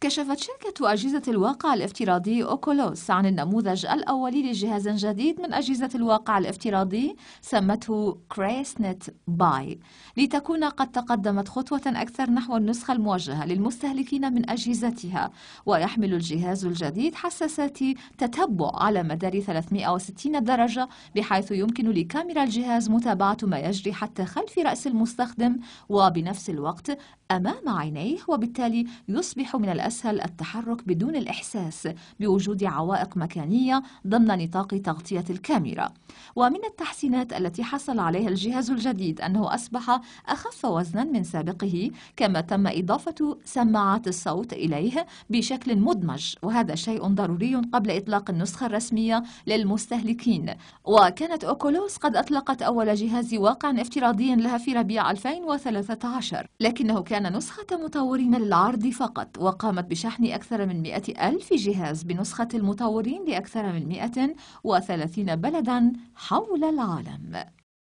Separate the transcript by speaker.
Speaker 1: كشفت شركة أجهزة
Speaker 2: الواقع الافتراضي أوكولوس عن النموذج الأولي لجهاز جديد من أجهزة الواقع الافتراضي سمته كريسنت باي لتكون قد تقدمت خطوة أكثر نحو النسخة الموجهة للمستهلكين من أجهزتها ويحمل الجهاز الجديد حساسات تتبع على مدار 360 درجة بحيث يمكن لكاميرا الجهاز متابعة ما يجري حتى خلف رأس المستخدم وبنفس الوقت أمام عينيه وبالتالي يصبح من الأسفل الأسهل التحرك بدون الإحساس بوجود عوائق مكانية ضمن نطاق تغطية الكاميرا ومن التحسينات التي حصل عليها الجهاز الجديد أنه أصبح أخف وزنا من سابقه كما تم إضافة سماعات الصوت إليه بشكل مدمج وهذا شيء ضروري قبل إطلاق النسخة الرسمية للمستهلكين وكانت أوكولوس قد أطلقت أول جهاز واقع افتراضي لها في ربيع 2013 لكنه كان نسخة مطورين للعرض فقط وقام قامت بشحن أكثر من 100 ألف جهاز بنسخة المطورين لأكثر من 130 بلداً
Speaker 1: حول العالم